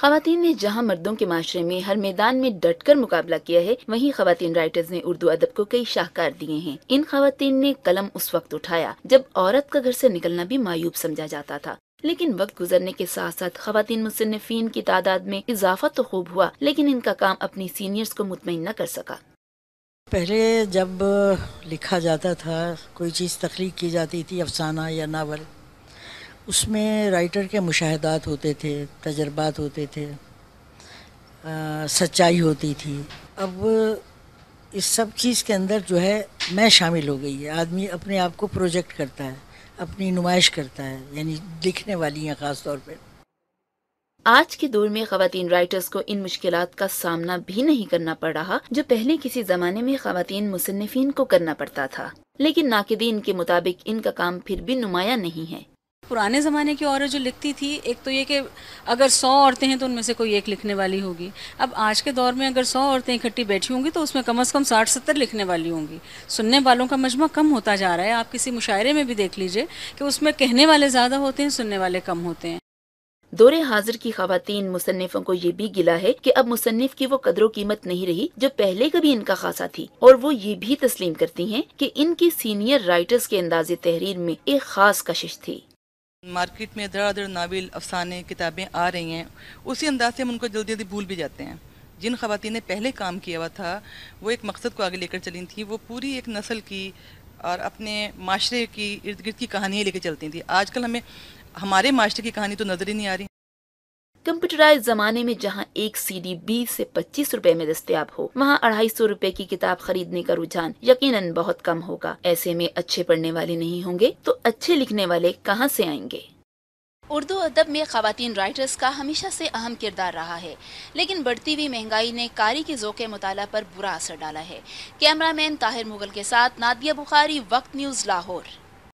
खातन ने जहाँ मर्दों के माशरे में हर मैदान में डट कर मुकाबला किया है वहीं खातन राइटर्स ने उर्दू अदब को कई शाहकार दिए हैं इन खातन ने कलम उस वक्त उठाया जब औरत का घर से निकलना भी मायूब समझा जाता था लेकिन वक्त गुजरने के साथ साथ खातन मुसनफिन की तादाद में इजाफा तो खूब हुआ लेकिन इनका काम अपनी सीनियर्स को मुतमिन न कर सका पहले जब लिखा जाता था कोई चीज़ तख्लीक की जाती थी अफसाना या नावल उसमें राइटर के मुशाहदात होते थे तजर्बात होते थे आ, सच्चाई होती थी अब इस सब चीज़ के अंदर जो है मैं शामिल हो गई है आदमी अपने आप को प्रोजेक्ट करता है अपनी नुमाइश करता है यानी लिखने वाली हैं ख़ास तौर पर आज के दौर में खातन राइटर्स को इन मुश्किल का सामना भी नहीं करना पड़ रहा जो पहले किसी जमाने में खातन मुसनफिन को करना पड़ता था लेकिन नाकदीन के मुताबिक इनका काम फिर भी नुमाया नहीं है पुराने ज़माने की औरत जो लिखती थी एक तो ये कि अगर सौ औरतें हैं तो उनमें से कोई एक लिखने वाली होगी अब आज के दौर में अगर सौ औरतें इकट्ठी बैठी होंगी तो उसमें कम अज़ कम साठ सत्तर लिखने वाली होंगी सुनने वालों का मजमा कम होता जा रहा है आप किसी मुशायरे में भी देख लीजिए कि उसमें कहने वाले ज़्यादा होते हैं सुनने वाले कम होते हैं दौरे हाजिर की खातन मुसनफ़ों को ये भी गिला है कि अब मुसनफ़ की वो कदरों कीमत नहीं रही जो पहले कभी इनका खासा थी और वो ये भी तस्लीम करती हैं कि इनकी सीनियर राइटर्स के अंदाज तहरीर में एक खास कशिश थी मार्केट में इधर उधर नावल अफसाने किताबें आ रही हैं उसी अंदाज से हम उनको जल्दी जल्दी भूल भी जाते हैं जिन खातन ने पहले काम किया हुआ था वो एक मकसद को आगे लेकर चली थी वो पूरी एक नस्ल की और अपने माशरे की इर्द गिर्द की कहानियाँ लेकर चलती थी आजकल हमें हमारे माशरे की कहानी तो नज़र ही नहीं आ रही कंप्यूटराइज जमाने में जहाँ एक सी डी बीस ऐसी पच्चीस रूपए में दस्तियाब हो वहाँ अढ़ाई सौ रूपए की किताब खरीदने का रुझान यकीनन बहुत कम होगा ऐसे में अच्छे पढ़ने वाले नहीं होंगे तो अच्छे लिखने वाले कहाँ से आएंगे उर्दू अदब में खातन राइटर्स का हमेशा से अहम किरदार रहा है लेकिन बढ़ती हुई महंगाई ने कारी के जोके मताल पर बुरा असर डाला है कैमरामैन ताहिर मुगल के साथ नादिया बुखारी वक्त न्यूज़ लाहौर